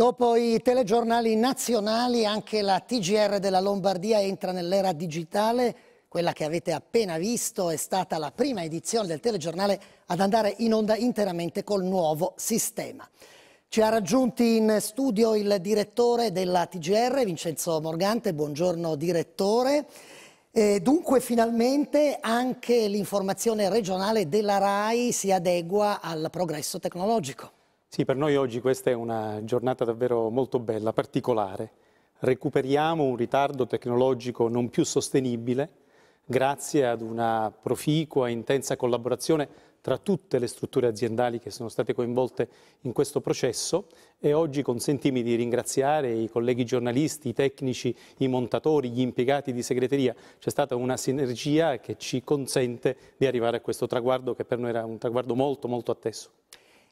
Dopo i telegiornali nazionali anche la TGR della Lombardia entra nell'era digitale. Quella che avete appena visto è stata la prima edizione del telegiornale ad andare in onda interamente col nuovo sistema. Ci ha raggiunti in studio il direttore della TGR, Vincenzo Morgante. Buongiorno direttore. E dunque finalmente anche l'informazione regionale della RAI si adegua al progresso tecnologico. Sì, per noi oggi questa è una giornata davvero molto bella, particolare. Recuperiamo un ritardo tecnologico non più sostenibile grazie ad una proficua e intensa collaborazione tra tutte le strutture aziendali che sono state coinvolte in questo processo e oggi consentimi di ringraziare i colleghi giornalisti, i tecnici, i montatori, gli impiegati di segreteria. C'è stata una sinergia che ci consente di arrivare a questo traguardo che per noi era un traguardo molto molto atteso.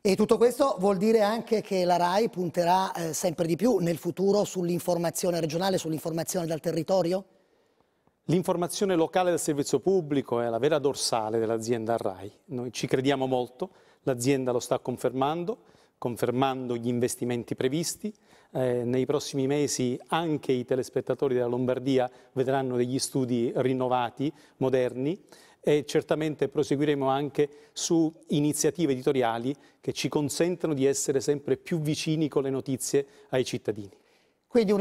E tutto questo vuol dire anche che la RAI punterà eh, sempre di più nel futuro sull'informazione regionale, sull'informazione dal territorio? L'informazione locale del servizio pubblico è la vera dorsale dell'azienda RAI. Noi ci crediamo molto, l'azienda lo sta confermando, confermando gli investimenti previsti. Eh, nei prossimi mesi anche i telespettatori della Lombardia vedranno degli studi rinnovati, moderni e certamente proseguiremo anche su iniziative editoriali che ci consentano di essere sempre più vicini con le notizie ai cittadini. Quindi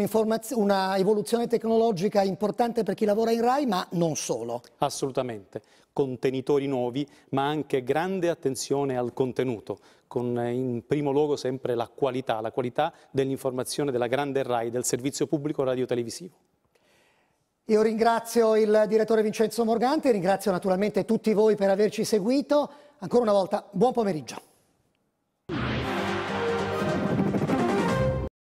una evoluzione tecnologica importante per chi lavora in RAI, ma non solo. Assolutamente, contenitori nuovi, ma anche grande attenzione al contenuto, con eh, in primo luogo sempre la qualità, la qualità dell'informazione della grande RAI, del servizio pubblico radiotelevisivo. Io ringrazio il direttore Vincenzo Morgante, ringrazio naturalmente tutti voi per averci seguito. Ancora una volta, buon pomeriggio.